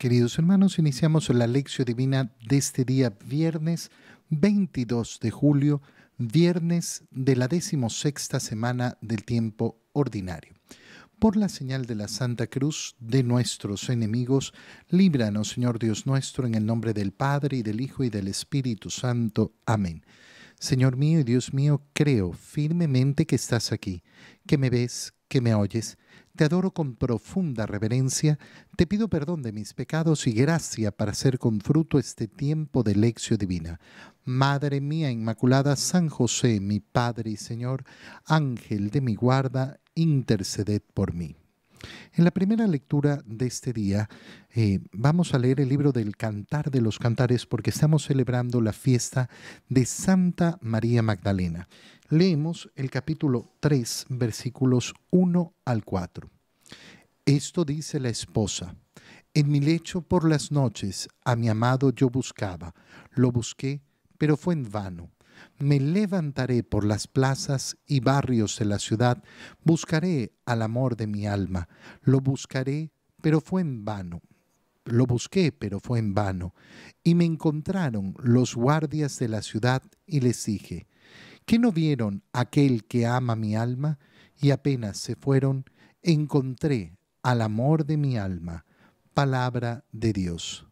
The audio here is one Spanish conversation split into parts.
Queridos hermanos, iniciamos la lección divina de este día viernes 22 de julio, viernes de la decimosexta semana del tiempo ordinario. Por la señal de la Santa Cruz de nuestros enemigos, líbranos, Señor Dios nuestro, en el nombre del Padre y del Hijo y del Espíritu Santo. Amén. Señor mío y Dios mío, creo firmemente que estás aquí, que me ves, que me oyes te adoro con profunda reverencia, te pido perdón de mis pecados y gracia para hacer con fruto este tiempo de lección divina. Madre mía Inmaculada, San José, mi Padre y Señor, Ángel de mi guarda, interceded por mí. En la primera lectura de este día eh, vamos a leer el libro del Cantar de los Cantares porque estamos celebrando la fiesta de Santa María Magdalena. Leemos el capítulo 3, versículos 1 al 4. Esto dice la esposa. En mi lecho por las noches a mi amado yo buscaba. Lo busqué, pero fue en vano. Me levantaré por las plazas y barrios de la ciudad, buscaré al amor de mi alma, lo buscaré, pero fue en vano. Lo busqué, pero fue en vano. Y me encontraron los guardias de la ciudad y les dije, ¿qué no vieron aquel que ama mi alma? Y apenas se fueron, encontré al amor de mi alma, palabra de Dios.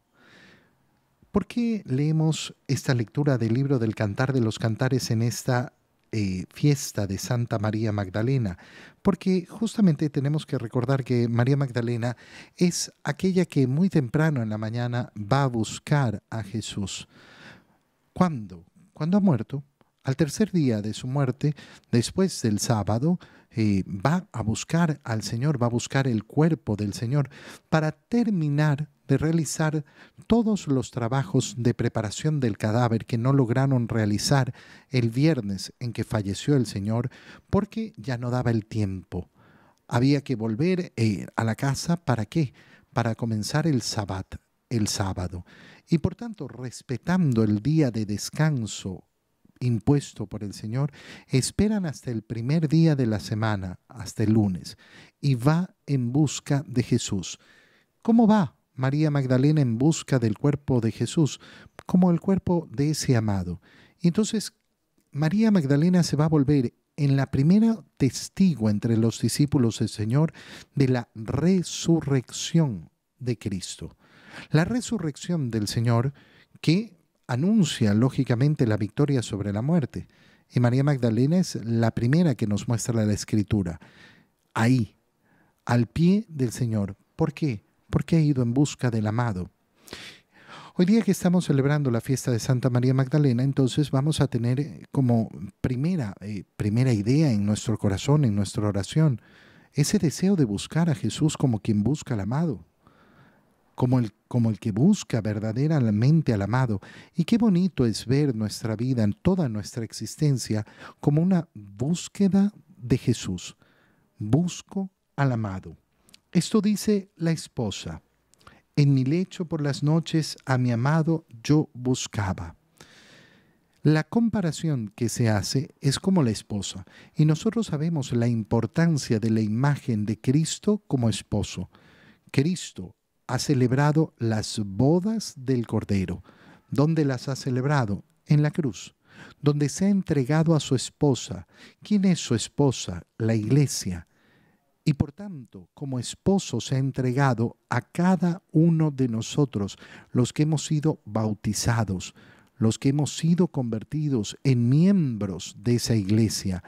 ¿Por qué leemos esta lectura del libro del Cantar de los Cantares en esta eh, fiesta de Santa María Magdalena, porque justamente tenemos que recordar que María Magdalena es aquella que muy temprano en la mañana va a buscar a Jesús. ¿Cuándo? Cuando ha muerto. Al tercer día de su muerte, después del sábado, eh, va a buscar al Señor, va a buscar el cuerpo del Señor para terminar de realizar todos los trabajos de preparación del cadáver que no lograron realizar el viernes en que falleció el Señor porque ya no daba el tiempo. Había que volver eh, a la casa para qué? Para comenzar el sabbat, el sábado. Y por tanto, respetando el día de descanso impuesto por el Señor, esperan hasta el primer día de la semana, hasta el lunes, y va en busca de Jesús. ¿Cómo va María Magdalena en busca del cuerpo de Jesús? Como el cuerpo de ese amado. entonces María Magdalena se va a volver en la primera testigo entre los discípulos del Señor de la resurrección de Cristo. La resurrección del Señor que anuncia lógicamente la victoria sobre la muerte. Y María Magdalena es la primera que nos muestra la escritura, ahí, al pie del Señor. ¿Por qué? Porque ha ido en busca del amado. Hoy día que estamos celebrando la fiesta de Santa María Magdalena, entonces vamos a tener eh, como primera, eh, primera idea en nuestro corazón, en nuestra oración, ese deseo de buscar a Jesús como quien busca al amado como el, como el que busca verdaderamente al amado. Y qué bonito es ver nuestra vida, en toda nuestra existencia, como una búsqueda de Jesús. Busco al amado. Esto dice la esposa. En mi lecho por las noches a mi amado yo buscaba. La comparación que se hace es como la esposa, y nosotros sabemos la importancia de la imagen de Cristo como esposo. Cristo ha celebrado las bodas del Cordero. ¿Dónde las ha celebrado? En la cruz, donde se ha entregado a su esposa. ¿Quién es su esposa? La iglesia. Y por tanto, como esposo se ha entregado a cada uno de nosotros, los que hemos sido bautizados, los que hemos sido convertidos en miembros de esa iglesia.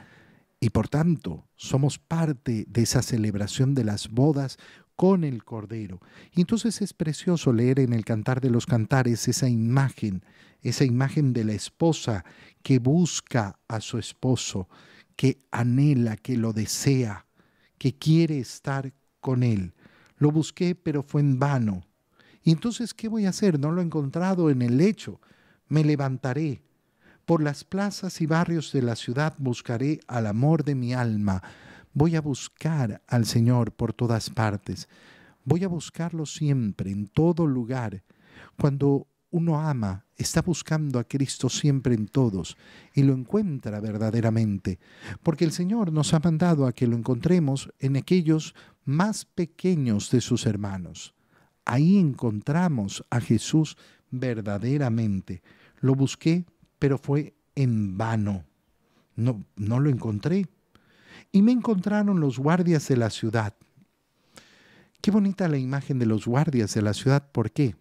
Y por tanto, somos parte de esa celebración de las bodas con el Cordero. entonces es precioso leer en el Cantar de los Cantares esa imagen, esa imagen de la esposa que busca a su esposo, que anhela, que lo desea, que quiere estar con él. Lo busqué, pero fue en vano. entonces, ¿qué voy a hacer? No lo he encontrado en el lecho. Me levantaré. Por las plazas y barrios de la ciudad buscaré al amor de mi alma. Voy a buscar al Señor por todas partes. Voy a buscarlo siempre, en todo lugar. Cuando uno ama, está buscando a Cristo siempre en todos y lo encuentra verdaderamente, porque el Señor nos ha mandado a que lo encontremos en aquellos más pequeños de sus hermanos. Ahí encontramos a Jesús verdaderamente. Lo busqué, pero fue en vano. No, no lo encontré y me encontraron los guardias de la ciudad. Qué bonita la imagen de los guardias de la ciudad. ¿Por qué?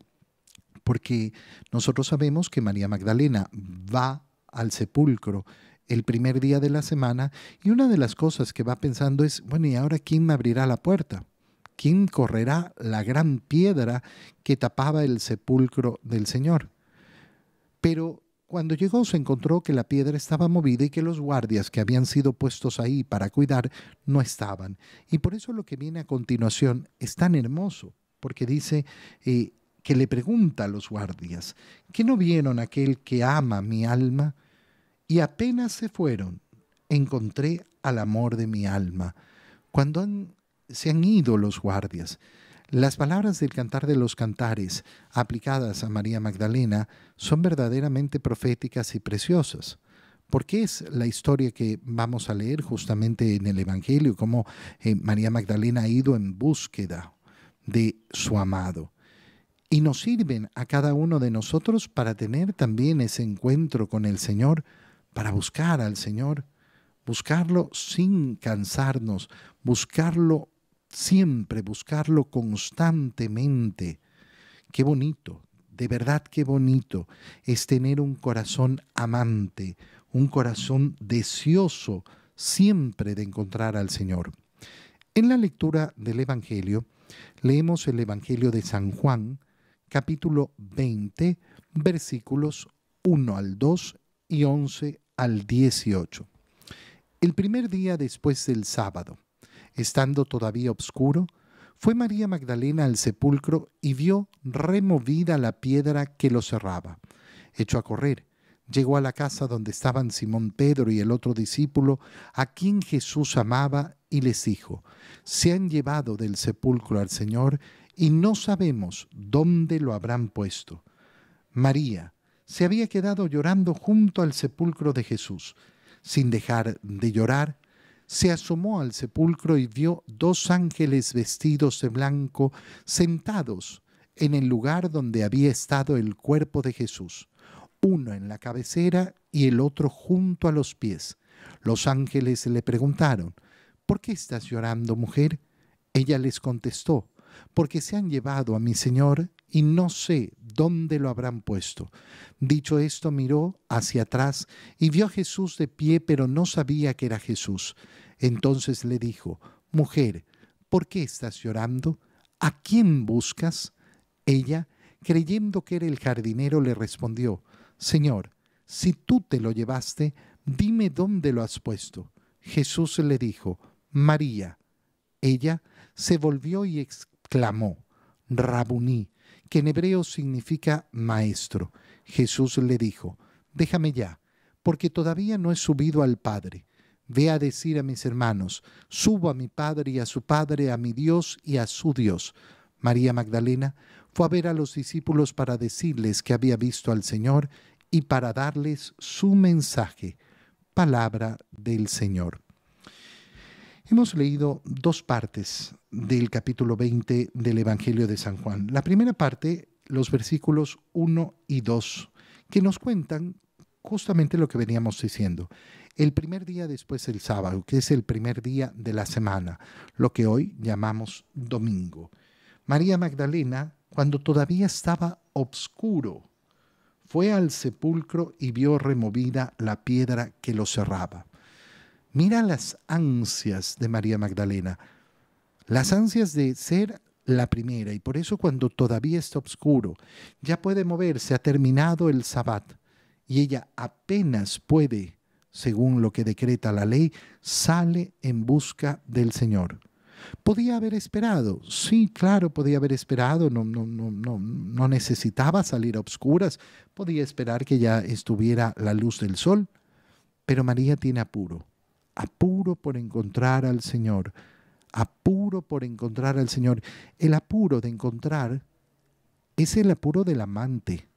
Porque nosotros sabemos que María Magdalena va al sepulcro el primer día de la semana y una de las cosas que va pensando es, bueno, ¿y ahora quién me abrirá la puerta? ¿Quién correrá la gran piedra que tapaba el sepulcro del Señor? Pero cuando llegó se encontró que la piedra estaba movida y que los guardias que habían sido puestos ahí para cuidar no estaban. Y por eso lo que viene a continuación es tan hermoso, porque dice eh, que le pregunta a los guardias, ¿qué no vieron aquel que ama mi alma? Y apenas se fueron, encontré al amor de mi alma. Cuando se han ido los guardias, las palabras del Cantar de los Cantares, aplicadas a María Magdalena, son verdaderamente proféticas y preciosas porque es la historia que vamos a leer justamente en el Evangelio, cómo eh, María Magdalena ha ido en búsqueda de su amado. Y nos sirven a cada uno de nosotros para tener también ese encuentro con el Señor, para buscar al Señor, buscarlo sin cansarnos, buscarlo siempre, buscarlo constantemente. Qué bonito, de verdad qué bonito es tener un corazón amante, un corazón deseoso siempre de encontrar al Señor. En la lectura del Evangelio, leemos el Evangelio de San Juan, capítulo 20, versículos 1 al 2 y 11 al 18. El primer día después del sábado, Estando todavía oscuro, fue María Magdalena al sepulcro y vio removida la piedra que lo cerraba. Echó a correr, llegó a la casa donde estaban Simón Pedro y el otro discípulo, a quien Jesús amaba, y les dijo, Se han llevado del sepulcro al Señor y no sabemos dónde lo habrán puesto. María se había quedado llorando junto al sepulcro de Jesús. Sin dejar de llorar, se asomó al sepulcro y vio dos ángeles vestidos de blanco sentados en el lugar donde había estado el cuerpo de Jesús, uno en la cabecera y el otro junto a los pies. Los ángeles le preguntaron, ¿por qué estás llorando, mujer? Ella les contestó, porque se han llevado a mi señor y no sé dónde lo habrán puesto. Dicho esto, miró hacia atrás y vio a Jesús de pie, pero no sabía que era Jesús. Entonces le dijo, Mujer, ¿por qué estás llorando? ¿A quién buscas? Ella, creyendo que era el jardinero, le respondió, Señor, si tú te lo llevaste, dime dónde lo has puesto. Jesús le dijo, María. Ella se volvió y exclamó, clamó, Rabuní, que en hebreo significa maestro. Jesús le dijo, déjame ya, porque todavía no he subido al Padre. Ve a decir a mis hermanos, subo a mi Padre y a su Padre, a mi Dios y a su Dios. María Magdalena fue a ver a los discípulos para decirles que había visto al Señor y para darles su mensaje, palabra del Señor. Hemos leído dos partes del capítulo 20 del Evangelio de San Juan. La primera parte, los versículos 1 y 2, que nos cuentan justamente lo que veníamos diciendo. El primer día después del sábado, que es el primer día de la semana, lo que hoy llamamos domingo. María Magdalena, cuando todavía estaba obscuro, fue al sepulcro y vio removida la piedra que lo cerraba. Mira las ansias de María Magdalena, las ansias de ser la primera, y por eso cuando todavía está oscuro, ya puede moverse, ha terminado el sabbat, y ella apenas puede, según lo que decreta la ley, sale en busca del Señor. ¿Podía haber esperado? Sí, claro, podía haber esperado, no, no, no, no, no necesitaba salir a obscuras, podía esperar que ya estuviera la luz del sol, pero María tiene apuro apuro por encontrar al Señor, apuro por encontrar al Señor. El apuro de encontrar es el apuro del amante.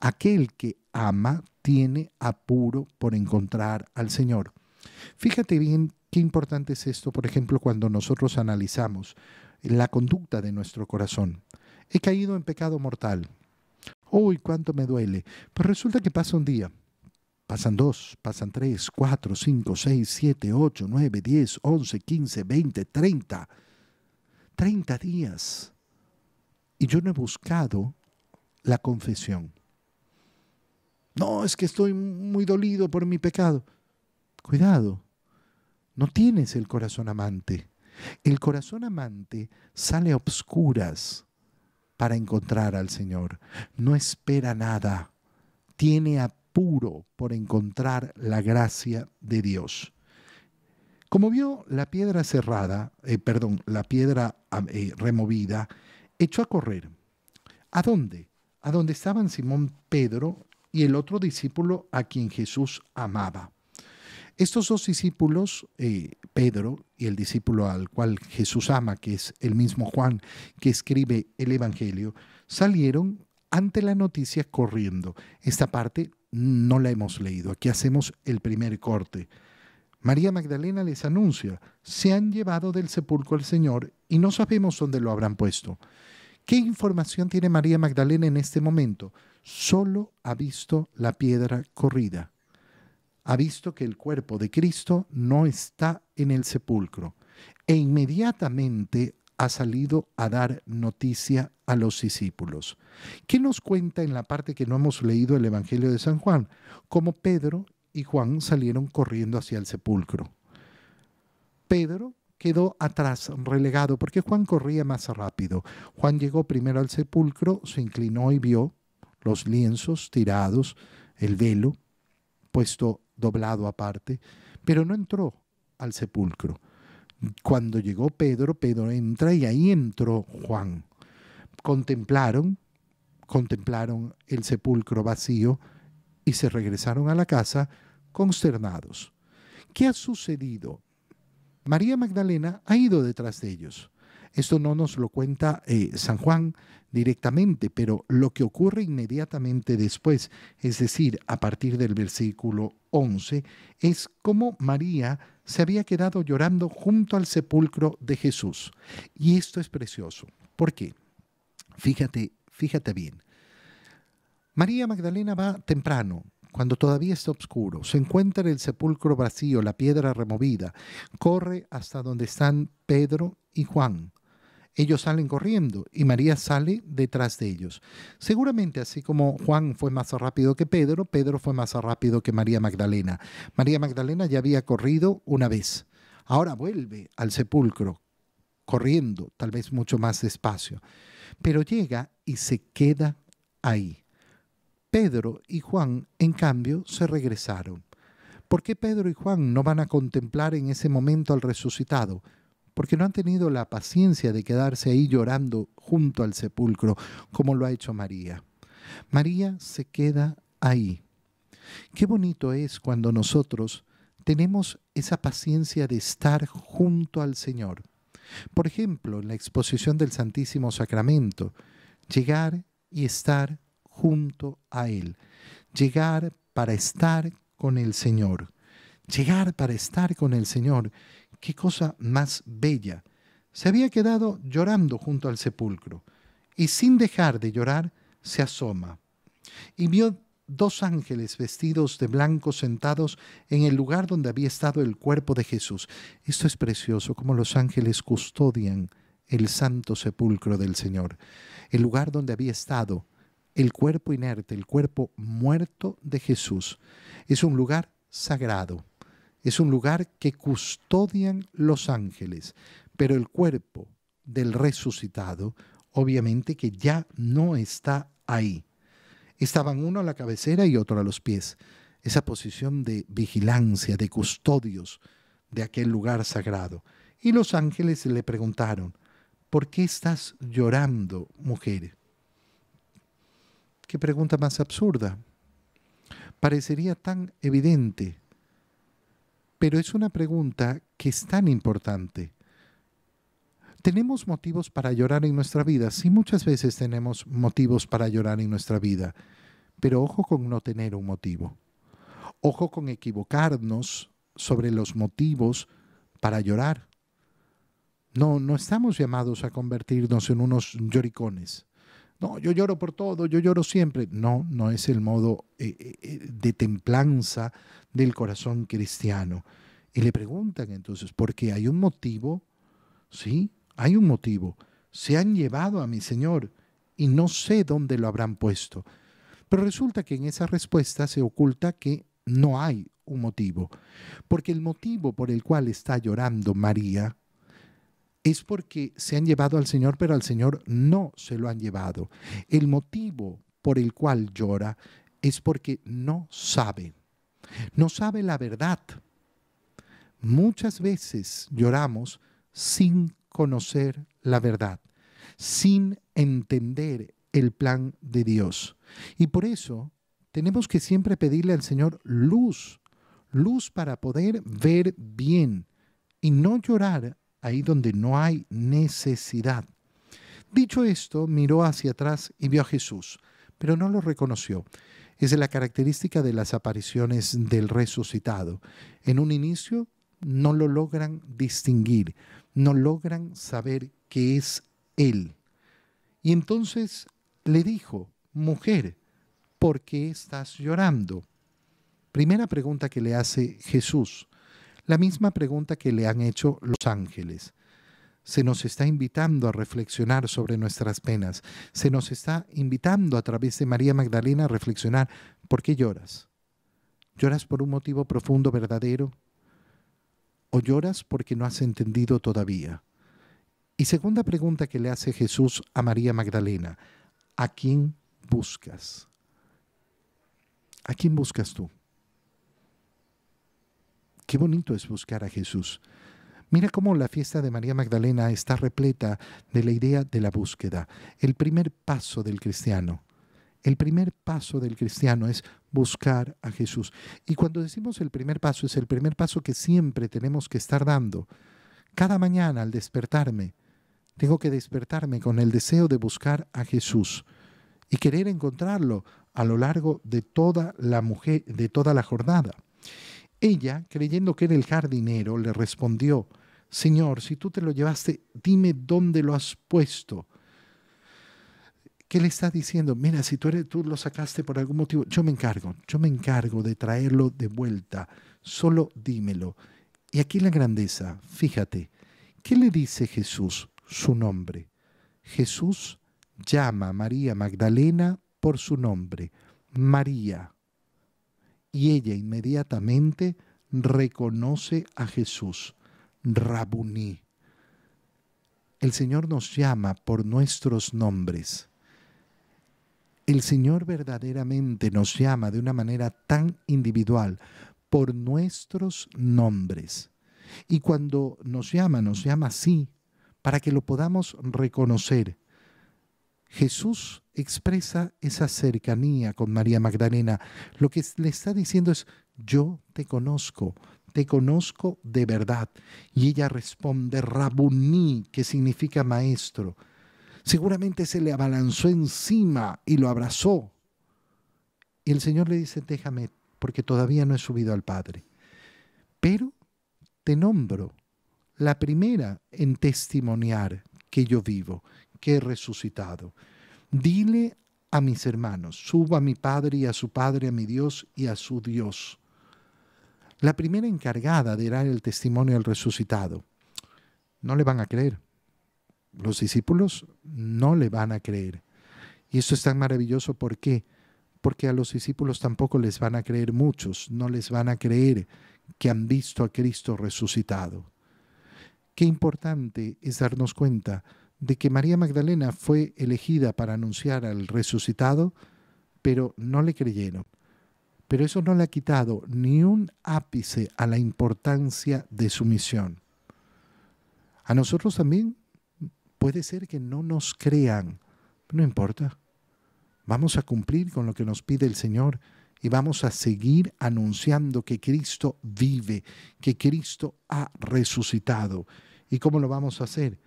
Aquel que ama tiene apuro por encontrar al Señor. Fíjate bien qué importante es esto, por ejemplo, cuando nosotros analizamos la conducta de nuestro corazón. He caído en pecado mortal. Uy, cuánto me duele. Pues resulta que pasa un día pasan dos, pasan tres, cuatro, cinco, seis, siete, ocho, nueve, diez, once, quince, veinte, treinta. Treinta días. Y yo no he buscado la confesión. No, es que estoy muy dolido por mi pecado. Cuidado, no tienes el corazón amante. El corazón amante sale a obscuras para encontrar al Señor. No espera nada. Tiene a puro por encontrar la gracia de Dios. Como vio la piedra cerrada, eh, perdón, la piedra eh, removida, echó a correr. ¿A dónde? A dónde estaban Simón Pedro y el otro discípulo a quien Jesús amaba. Estos dos discípulos, eh, Pedro y el discípulo al cual Jesús ama, que es el mismo Juan que escribe el Evangelio, salieron ante la noticia corriendo. Esta parte no la hemos leído. Aquí hacemos el primer corte. María Magdalena les anuncia, se han llevado del sepulcro al Señor y no sabemos dónde lo habrán puesto. ¿Qué información tiene María Magdalena en este momento? Solo ha visto la piedra corrida. Ha visto que el cuerpo de Cristo no está en el sepulcro. E inmediatamente ha salido a dar noticia a los discípulos. ¿Qué nos cuenta en la parte que no hemos leído el Evangelio de San Juan? Cómo Pedro y Juan salieron corriendo hacia el sepulcro. Pedro quedó atrás, relegado, porque Juan corría más rápido. Juan llegó primero al sepulcro, se inclinó y vio los lienzos tirados, el velo puesto doblado aparte, pero no entró al sepulcro. Cuando llegó Pedro, Pedro entra y ahí entró Juan. Contemplaron, contemplaron el sepulcro vacío y se regresaron a la casa consternados. ¿Qué ha sucedido? María Magdalena ha ido detrás de ellos. Esto no nos lo cuenta eh, San Juan directamente, pero lo que ocurre inmediatamente después, es decir, a partir del versículo 11, es como María se había quedado llorando junto al sepulcro de Jesús. Y esto es precioso. ¿Por qué? Fíjate, fíjate bien. María Magdalena va temprano, cuando todavía está oscuro, se encuentra en el sepulcro vacío, la piedra removida, corre hasta donde están Pedro y Juan, ellos salen corriendo y María sale detrás de ellos. Seguramente así como Juan fue más rápido que Pedro, Pedro fue más rápido que María Magdalena. María Magdalena ya había corrido una vez. Ahora vuelve al sepulcro corriendo, tal vez mucho más despacio. Pero llega y se queda ahí. Pedro y Juan, en cambio, se regresaron. ¿Por qué Pedro y Juan no van a contemplar en ese momento al resucitado? porque no han tenido la paciencia de quedarse ahí llorando junto al sepulcro, como lo ha hecho María. María se queda ahí. Qué bonito es cuando nosotros tenemos esa paciencia de estar junto al Señor. Por ejemplo, en la exposición del Santísimo Sacramento, llegar y estar junto a Él, llegar para estar con el Señor, llegar para estar con el Señor qué cosa más bella, se había quedado llorando junto al sepulcro, y sin dejar de llorar, se asoma. Y vio dos ángeles vestidos de blanco sentados en el lugar donde había estado el cuerpo de Jesús. Esto es precioso, como los ángeles custodian el santo sepulcro del Señor, el lugar donde había estado el cuerpo inerte, el cuerpo muerto de Jesús. Es un lugar sagrado. Es un lugar que custodian los ángeles, pero el cuerpo del resucitado obviamente que ya no está ahí. Estaban uno a la cabecera y otro a los pies. Esa posición de vigilancia, de custodios de aquel lugar sagrado. Y los ángeles le preguntaron, ¿por qué estás llorando, mujer? Qué pregunta más absurda. Parecería tan evidente pero es una pregunta que es tan importante. Tenemos motivos para llorar en nuestra vida. Sí, muchas veces tenemos motivos para llorar en nuestra vida. Pero ojo con no tener un motivo. Ojo con equivocarnos sobre los motivos para llorar. No, no estamos llamados a convertirnos en unos lloricones. No, yo lloro por todo, yo lloro siempre. No, no es el modo eh, eh, eh, de templanza del corazón cristiano. Y le preguntan entonces, ¿por qué? hay un motivo, ¿sí? Hay un motivo. Se han llevado a mi Señor y no sé dónde lo habrán puesto. Pero resulta que en esa respuesta se oculta que no hay un motivo, porque el motivo por el cual está llorando María es porque se han llevado al Señor, pero al Señor no se lo han llevado. El motivo por el cual llora es porque no sabe, no sabe la verdad. Muchas veces lloramos sin conocer la verdad, sin entender el plan de Dios. Y por eso tenemos que siempre pedirle al Señor luz, luz para poder ver bien y no llorar ahí donde no hay necesidad. Dicho esto, miró hacia atrás y vio a Jesús, pero no lo reconoció. Es la característica de las apariciones del resucitado. En un inicio no lo logran distinguir, no logran saber que es Él. Y entonces le dijo, mujer, ¿por qué estás llorando? Primera pregunta que le hace Jesús. La misma pregunta que le han hecho los ángeles. Se nos está invitando a reflexionar sobre nuestras penas. Se nos está invitando a través de María Magdalena a reflexionar. ¿Por qué lloras? ¿Lloras por un motivo profundo, verdadero? ¿O lloras porque no has entendido todavía? Y segunda pregunta que le hace Jesús a María Magdalena, ¿a quién buscas? ¿A quién buscas tú? Qué bonito es buscar a Jesús. Mira cómo la fiesta de María Magdalena está repleta de la idea de la búsqueda, el primer paso del cristiano. El primer paso del cristiano es buscar a Jesús. Y cuando decimos el primer paso, es el primer paso que siempre tenemos que estar dando. Cada mañana al despertarme, tengo que despertarme con el deseo de buscar a Jesús y querer encontrarlo a lo largo de toda la mujer, de toda la jornada. Ella, creyendo que era el jardinero, le respondió, Señor, si tú te lo llevaste, dime dónde lo has puesto. ¿Qué le está diciendo? Mira, si tú, eres, tú lo sacaste por algún motivo, yo me encargo, yo me encargo de traerlo de vuelta, solo dímelo. Y aquí la grandeza, fíjate, ¿qué le dice Jesús? Su nombre. Jesús llama a María Magdalena por su nombre, María y ella inmediatamente reconoce a Jesús, Rabuní. El Señor nos llama por nuestros nombres. El Señor verdaderamente nos llama de una manera tan individual por nuestros nombres. Y cuando nos llama, nos llama así, para que lo podamos reconocer. Jesús expresa esa cercanía con María Magdalena. Lo que le está diciendo es, yo te conozco, te conozco de verdad. Y ella responde, Rabuní, que significa maestro. Seguramente se le abalanzó encima y lo abrazó. Y el Señor le dice, déjame, porque todavía no he subido al Padre. Pero te nombro la primera en testimoniar que yo vivo, que he resucitado. Dile a mis hermanos, suba a mi Padre y a su Padre, a mi Dios y a su Dios. La primera encargada de dar el testimonio al resucitado. No le van a creer. Los discípulos no le van a creer. Y esto es tan maravilloso, ¿por qué? Porque a los discípulos tampoco les van a creer muchos, no les van a creer que han visto a Cristo resucitado. Qué importante es darnos cuenta de que María Magdalena fue elegida para anunciar al resucitado, pero no le creyeron. Pero eso no le ha quitado ni un ápice a la importancia de su misión. A nosotros también puede ser que no nos crean, no importa. Vamos a cumplir con lo que nos pide el Señor y vamos a seguir anunciando que Cristo vive, que Cristo ha resucitado. ¿Y cómo lo vamos a hacer?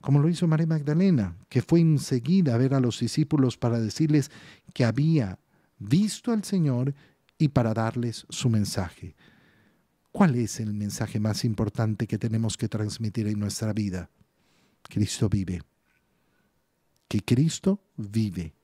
como lo hizo María Magdalena, que fue enseguida a ver a los discípulos para decirles que había visto al Señor y para darles su mensaje. ¿Cuál es el mensaje más importante que tenemos que transmitir en nuestra vida? Cristo vive. Que Cristo vive.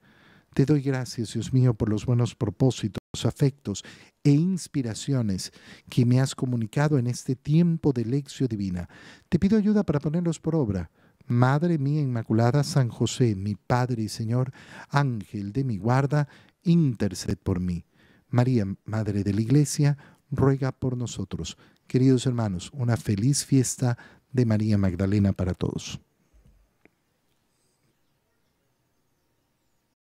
Te doy gracias, Dios mío, por los buenos propósitos, afectos e inspiraciones que me has comunicado en este tiempo de lección divina. Te pido ayuda para ponerlos por obra Madre mía Inmaculada, San José, mi Padre y Señor, Ángel de mi guarda, interced por mí. María, Madre de la Iglesia, ruega por nosotros. Queridos hermanos, una feliz fiesta de María Magdalena para todos.